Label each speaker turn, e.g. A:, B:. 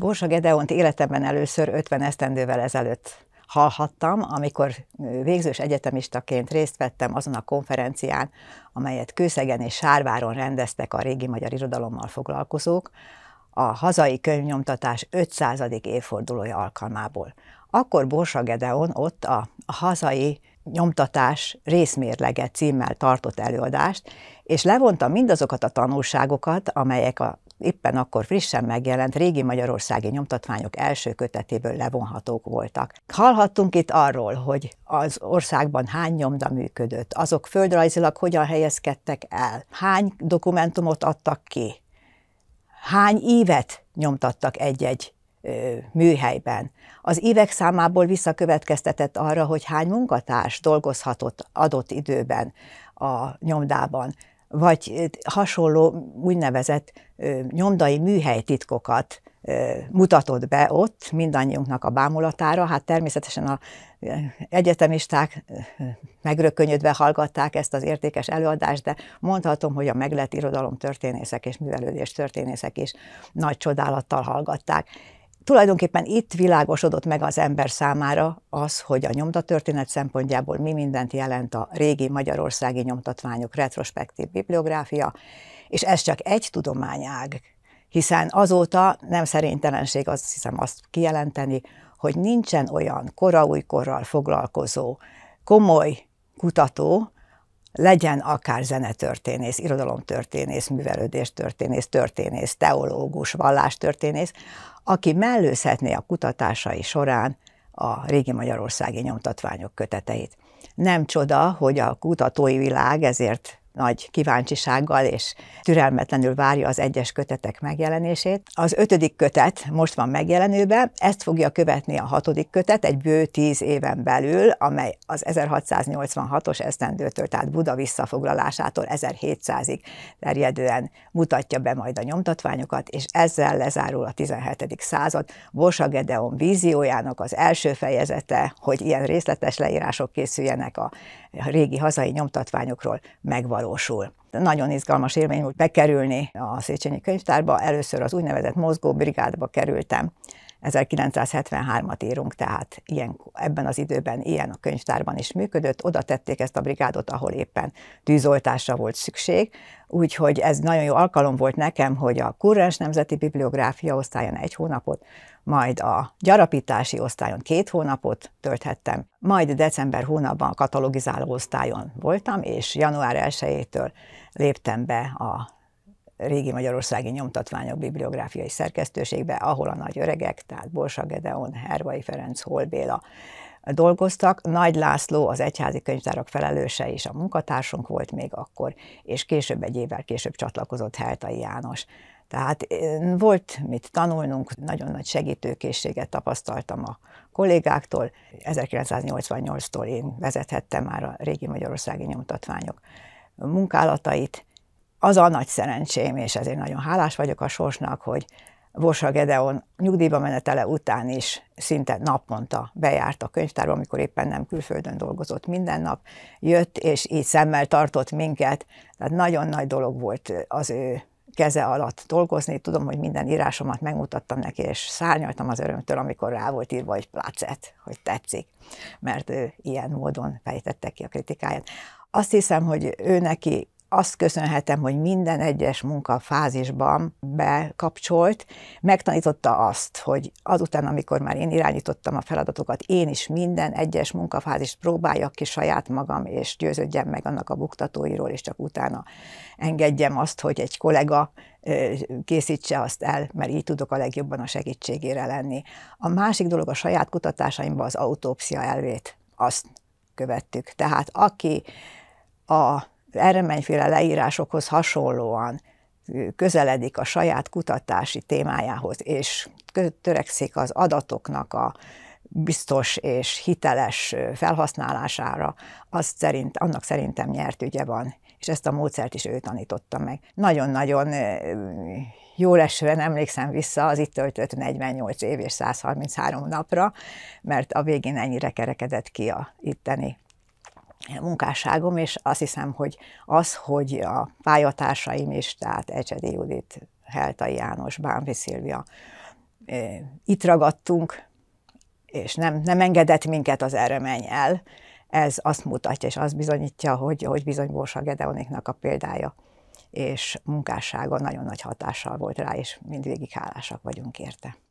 A: Borsa Gedeont életemben először 50 esztendővel ezelőtt hallhattam, amikor végzős egyetemistaként részt vettem azon a konferencián, amelyet Kőszegen és Sárváron rendeztek a régi magyar irodalommal foglalkozók, a hazai könyvnyomtatás 500. évfordulója alkalmából. Akkor Borsa Gedeon ott a, hazai nyomtatás részmérlege címmel tartott előadást, és levonta mindazokat a tanulságokat, amelyek a éppen akkor frissen megjelent régi magyarországi nyomtatványok első kötetéből levonhatók voltak. Hallhattunk itt arról, hogy az országban hány nyomda működött, azok földrajzilag hogyan helyezkedtek el, hány dokumentumot adtak ki, hány évet nyomtattak egy-egy műhelyben. Az évek számából visszakövetkeztetett arra, hogy hány munkatárs dolgozhatott adott időben a nyomdában vagy hasonló úgynevezett nyomdai műhelytitkokat mutatott be ott mindannyiunknak a bámulatára. Hát természetesen a egyetemisták megrökönyödve hallgatták ezt az értékes előadást, de mondhatom, hogy a meglett történészek és művelődés történészek is nagy csodálattal hallgatták tulajdonképpen itt világosodott meg az ember számára az, hogy a nyomtatörténet szempontjából mi mindent jelent a régi magyarországi nyomtatványok retrospektív bibliográfia, és ez csak egy tudományág, hiszen azóta nem szerénytelenség azt hiszem azt kijelenteni, hogy nincsen olyan koraújkorral foglalkozó, komoly kutató, legyen akár zenetörténész, irodalomtörténész, művelődéstörténész, történész, teológus, vallástörténész, aki mellőzhetné a kutatásai során a régi magyarországi nyomtatványok köteteit. Nem csoda, hogy a kutatói világ ezért nagy kíváncsisággal és türelmetlenül várja az egyes kötetek megjelenését. Az ötödik kötet most van megjelenőben, ezt fogja követni a hatodik kötet egy bő tíz éven belül, amely az 1686-os esztendőtől, tehát Buda visszafoglalásától 1700-ig terjedően mutatja be majd a nyomtatványokat, és ezzel lezárul a 17. század Borsa Gedeon víziójának az első fejezete, hogy ilyen részletes leírások készüljenek a régi hazai nyomtatványokról megvaló megvalósul. Nagyon izgalmas élmény volt bekerülni a Széchenyi könyvtárba. Először az úgynevezett Mozgó Brigádba kerültem. 1973-at írunk, tehát ilyen, ebben az időben ilyen a könyvtárban is működött, oda tették ezt a brigádot, ahol éppen tűzoltásra volt szükség, úgyhogy ez nagyon jó alkalom volt nekem, hogy a kurrens nemzeti bibliográfia osztályon egy hónapot, majd a gyarapítási osztályon két hónapot tölthettem, majd december hónapban a katalogizáló osztályon voltam, és január 1 léptem be a régi magyarországi nyomtatványok bibliográfiai szerkesztőségbe, ahol a nagy öregek, tehát Borsa Gedeon, Hervai Ferenc, Holbéla dolgoztak. Nagy László, az egyházi könyvtárak felelőse és a munkatársunk volt még akkor, és később egy évvel később csatlakozott Heltai János. Tehát eh, volt mit tanulnunk, nagyon nagy segítőkészséget tapasztaltam a kollégáktól. 1988-tól én vezethettem már a régi magyarországi nyomtatványok munkálatait, az a nagy szerencsém, és ezért nagyon hálás vagyok a sorsnak, hogy Borsa Gedeon nyugdíjba menetele után is szinte naponta bejárt a könyvtárba, amikor éppen nem külföldön dolgozott minden nap, jött és így szemmel tartott minket. Tehát nagyon nagy dolog volt az ő keze alatt dolgozni. Tudom, hogy minden írásomat megmutattam neki, és szárnyaltam az örömtől, amikor rá volt írva, hogy placet, hogy tetszik, mert ő ilyen módon fejtette ki a kritikáját. Azt hiszem, hogy ő neki azt köszönhetem, hogy minden egyes munka fázisban bekapcsolt, megtanította azt, hogy azután, amikor már én irányítottam a feladatokat, én is minden egyes munkafázist próbáljak ki saját magam, és győződjem meg annak a buktatóiról, és csak utána engedjem azt, hogy egy kollega készítse azt el, mert így tudok a legjobban a segítségére lenni. A másik dolog a saját kutatásaimban az autópszia elvét, azt követtük. Tehát aki a Ereményféle leírásokhoz hasonlóan közeledik a saját kutatási témájához, és törekszik az adatoknak a biztos és hiteles felhasználására, Az szerint, annak szerintem nyert ügye van, és ezt a módszert is ő tanította meg. Nagyon-nagyon jó esően emlékszem vissza az itt töltött 48 év és 133 napra, mert a végén ennyire kerekedett ki a itteni munkásságom, és azt hiszem, hogy az, hogy a pályatársaim is, tehát Ecsedi Judit, Heltai János, Bánfi Szilvia, itt ragadtunk, és nem, nem engedett minket az erőmeny el. Ez azt mutatja, és azt bizonyítja, hogy, hogy bizony Borsa Gedeoniknak a példája és munkássága nagyon nagy hatással volt rá, és mindvégig hálásak vagyunk érte.